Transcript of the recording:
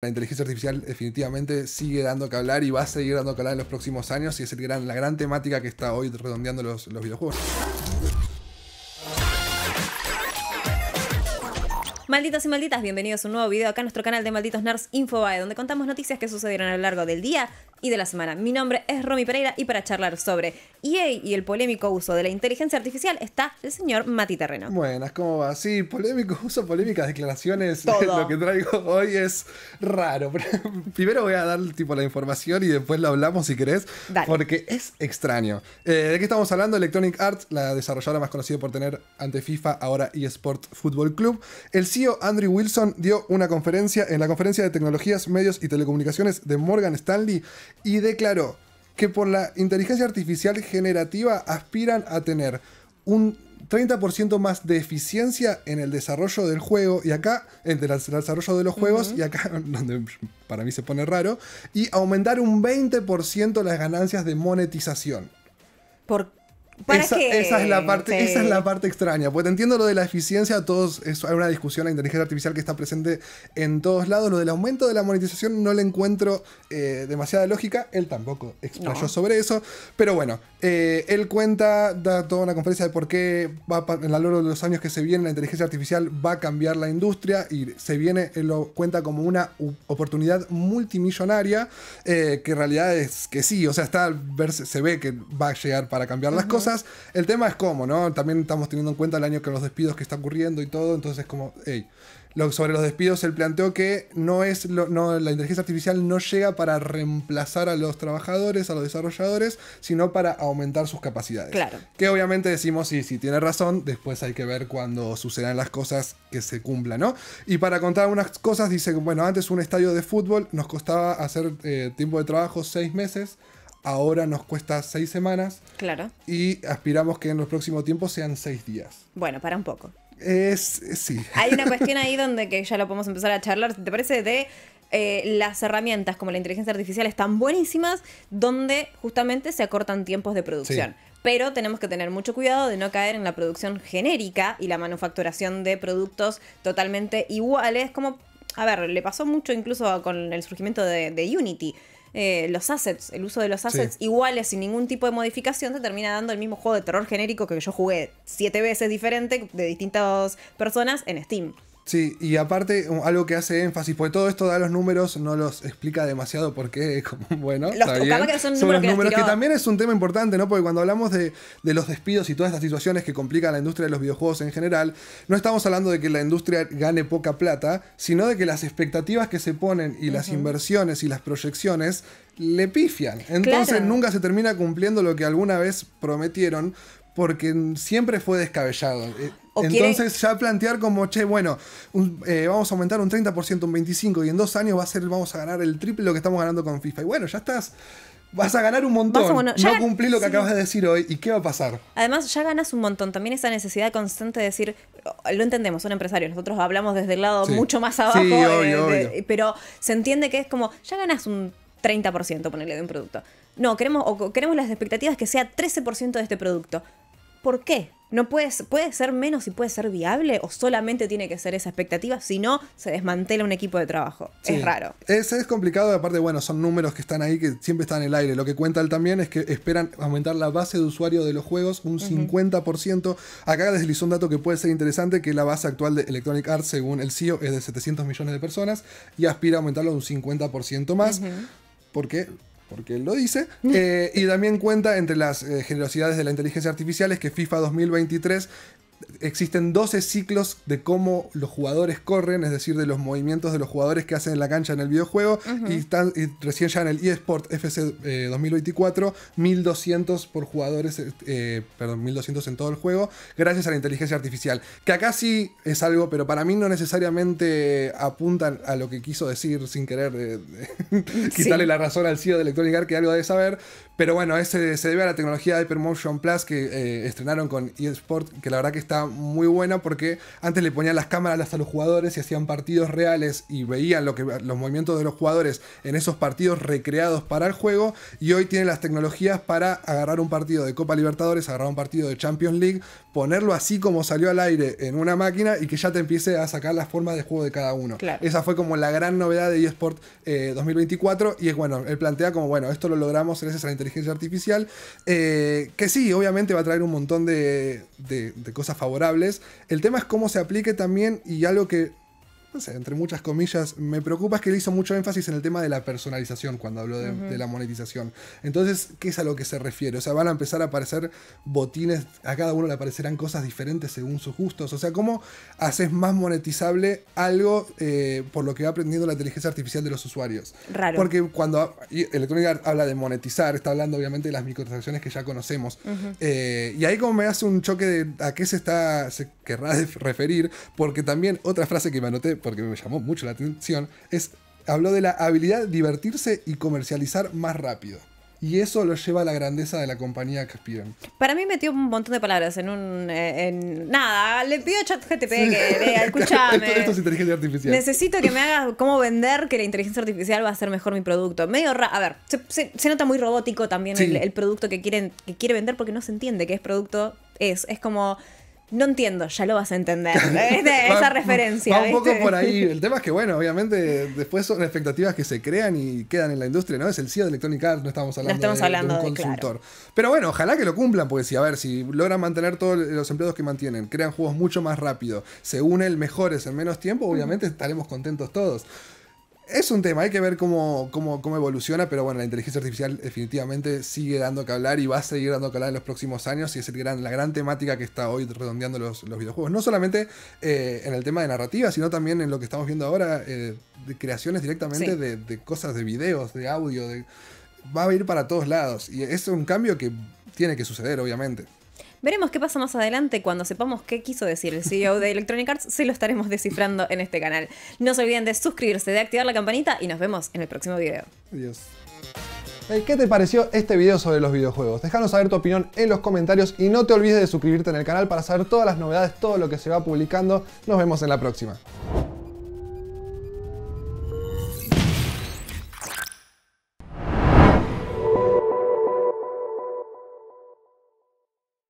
la inteligencia artificial definitivamente sigue dando que hablar y va a seguir dando que hablar en los próximos años y es la gran temática que está hoy redondeando los, los videojuegos. Malditos y malditas, bienvenidos a un nuevo video acá en nuestro canal de Malditos Nerds Infobae, donde contamos noticias que sucedieron a lo largo del día, y de la semana. Mi nombre es Romy Pereira y para charlar sobre EA y el polémico uso de la inteligencia artificial está el señor Mati Terreno. Buenas, ¿cómo va? Sí, polémico uso, polémicas declaraciones. Lo que traigo hoy es raro. Primero voy a dar tipo la información y después lo hablamos si querés, porque es extraño. Eh, ¿De qué estamos hablando? Electronic Arts, la desarrolladora más conocida por tener ante FIFA, ahora eSport Football Club. El CEO Andrew Wilson dio una conferencia en la conferencia de tecnologías, medios y telecomunicaciones de Morgan Stanley y declaró que por la inteligencia artificial generativa aspiran a tener un 30% más de eficiencia en el desarrollo del juego y acá, entre el desarrollo de los juegos y acá, donde para mí se pone raro, y aumentar un 20% las ganancias de monetización. ¿Por esa, es la parte, esa es la parte extraña. Pues entiendo lo de la eficiencia, todos hay una discusión la inteligencia artificial que está presente en todos lados. Lo del aumento de la monetización no le encuentro eh, demasiada lógica. Él tampoco explayó sobre eso. Pero bueno, eh, él cuenta, da toda una conferencia de por qué va a lo largo de los años que se viene la inteligencia artificial va a cambiar la industria y se viene, él lo cuenta como una oportunidad multimillonaria, eh, que en realidad es que sí, o sea, está se ve que va a llegar para cambiar las cosas el tema es cómo, ¿no? También estamos teniendo en cuenta el año que los despidos que está ocurriendo y todo, entonces como, hey, lo, sobre los despidos, él planteó que no es la inteligencia artificial no llega para reemplazar a los trabajadores, a los desarrolladores, sino para aumentar sus capacidades. Claro. Que obviamente decimos, sí, sí, tiene razón, después hay que ver cuándo sucedan las cosas que se cumplan, ¿no? Y para contar unas cosas, dice, bueno, antes un estadio de fútbol nos costaba hacer eh, tiempo de trabajo seis meses ahora nos cuesta seis semanas. Claro. Y aspiramos que en los próximos tiempos sean seis días. Bueno, para un poco. Es, sí. Hay una cuestión ahí donde que ya lo podemos empezar a charlar, ¿te parece? De eh, las herramientas como la inteligencia artificial están buenísimas, donde justamente se acortan tiempos de producción. Pero tenemos que tener mucho cuidado de no caer en la producción genérica y la manufacturación de productos totalmente iguales, como, a ver, le pasó mucho incluso con el surgimiento de Unity eh, los assets, el uso de los assets iguales sin ningún tipo de modificación, te termina dando el mismo juego de terror genérico que yo jugué siete veces diferente de distintas personas en Steam. Sí, y aparte, algo que hace énfasis, porque todo esto da los números, no los explica demasiado porque, bueno, los, está Que son, números que también es un tema importante, ¿no? Porque cuando hablamos de, los despidos y todas estas situaciones que complican la industria de los videojuegos en general, no estamos hablando de que la industria gane poca plata, sino de que las expectativas que se ponen y las inversiones y las proyecciones le pifian. Entonces nunca se termina cumpliendo lo que alguna vez prometieron, porque siempre fue descabellado. Eh, entonces ya plantear como, che, bueno, eh, vamos a aumentar un 30%, un 25% y en dos años vamos a ganar el triple lo que estamos ganando con FIFA. Y bueno, ya estás... Vas a ganar un montón. no cumplí lo que acabas de decir hoy. ¿Y qué va a pasar? Además, ya ganas un montón. También esa necesidad constante de decir, oh, lo entendemos, son empresarios. Nosotros hablamos desde el lado mucho más abajo. Eh, pero se entiende que es como, ya ganas un 30%, ponerle de un producto. No, queremos, queremos las expectativas que sea 13% de este producto. ¿Por qué? No puede, puede ser menos y puede ser viable o solamente tiene que ser esa expectativa, si no se desmantela un equipo de trabajo. Es raro. Es, es complicado, aparte, bueno, son números que están ahí, que siempre están en el aire. Lo que cuenta él también es que esperan aumentar la base de usuario de los juegos un 50%. Acá deslizó un dato que puede ser interesante, que la base actual de Electronic Arts, según el CEO, es de 700 millones de personas y aspira a aumentarlo un 50% más. ¿Por qué? porque porque él lo dice, eh, y también cuenta entre las eh, generosidades de la inteligencia artificial es que FIFA 2023 existen 12 ciclos de cómo los jugadores corren, es decir, de los movimientos de los jugadores que hacen en la cancha en el videojuego. y, están, recién ya en el eSport FC 2024, 1200 por jugadores, eh, perdón, 1200 en todo el juego, gracias a la inteligencia artificial. Que acá sí es algo, pero para mí no necesariamente apuntan a lo que quiso decir sin querer eh, quitarle la razón al CEO de Electronic Arts, que algo debe saber. Pero bueno, ese se debe a la tecnología de Hypermotion Plus que eh, estrenaron con eSport, que la verdad que está muy buena porque antes le ponían las cámaras a los jugadores y hacían partidos reales y veían lo que, los movimientos de los jugadores en esos partidos recreados para el juego. Y hoy tiene las tecnologías para agarrar un partido de Copa Libertadores, agarrar un partido de Champions League, ponerlo así como salió al aire en una máquina y que ya te empiece a sacar las formas de juego de cada uno. Esa fue como la gran novedad de eSport 2024 eh, y es bueno, él plantea como, bueno, esto lo logramos gracias a la inteligencia artificial, eh, que sí, obviamente va a traer un montón de, de cosas favorables favorables. El tema es cómo se aplique también y algo que no sé, entre muchas comillas, me preocupa que le hizo mucho énfasis en el tema de la personalización cuando habló de, la monetización. Entonces, ¿qué es a lo que se refiere? O sea, van a empezar a aparecer botines, a cada uno le aparecerán cosas diferentes según sus gustos. O sea, ¿cómo haces más monetizable algo eh, por lo que va aprendiendo la inteligencia artificial de los usuarios? Raro. Porque cuando Electronic Arts habla de monetizar, está hablando obviamente de las microtransacciones que ya conocemos. Eh, y ahí como me hace un choque de a qué se está, se querrá referir, porque también otra frase que me anoté porque me llamó mucho la atención, es habló de la habilidad de divertirse y comercializar más rápido. Y eso lo lleva a la grandeza de la compañía que aspiran. Para mí metió un montón de palabras en un... Eh, nada, le pido a ChatGTP que vea, escúchame. Esto, es inteligencia artificial. Necesito que me hagas cómo vender que la inteligencia artificial va a ser mejor mi producto. Medio A ver, se, nota muy robótico también el, producto que, quieren, que quiere vender porque no se entiende qué es producto. Es, es como no entiendo, ya lo vas a entender. Esa referencia. Va un poco por ahí. El tema es que, bueno, obviamente, después son expectativas que se crean y quedan en la industria, ¿no? Es el CEO de Electronic Arts, no estamos hablando, no estamos de, hablando de, un consultor. Pero bueno, ojalá que lo cumplan, porque si, a ver, si logran mantener todos los empleados que mantienen, crean juegos mucho más rápido, se unen mejores en menos tiempo, obviamente estaremos contentos todos es un tema, hay que ver cómo, cómo, cómo, evoluciona, pero bueno, la inteligencia artificial definitivamente sigue dando que hablar y va a seguir dando que hablar en los próximos años y es el la gran temática que está hoy redondeando los, los videojuegos. No solamente eh, en el tema de narrativa, sino también en lo que estamos viendo ahora, eh, de creaciones directamente de, cosas, de videos, de audio, va a ir para todos lados y es un cambio que tiene que suceder, obviamente. Veremos qué pasa más adelante cuando sepamos qué quiso decir el CEO de Electronic Arts. Se lo estaremos descifrando en este canal. No se olviden de suscribirse, de activar la campanita y nos vemos en el próximo video. Adiós. ¿Qué te pareció este video sobre los videojuegos? Déjanos saber tu opinión en los comentarios y no te olvides de suscribirte en el canal para saber todas las novedades, todo lo que se va publicando. Nos vemos en la próxima.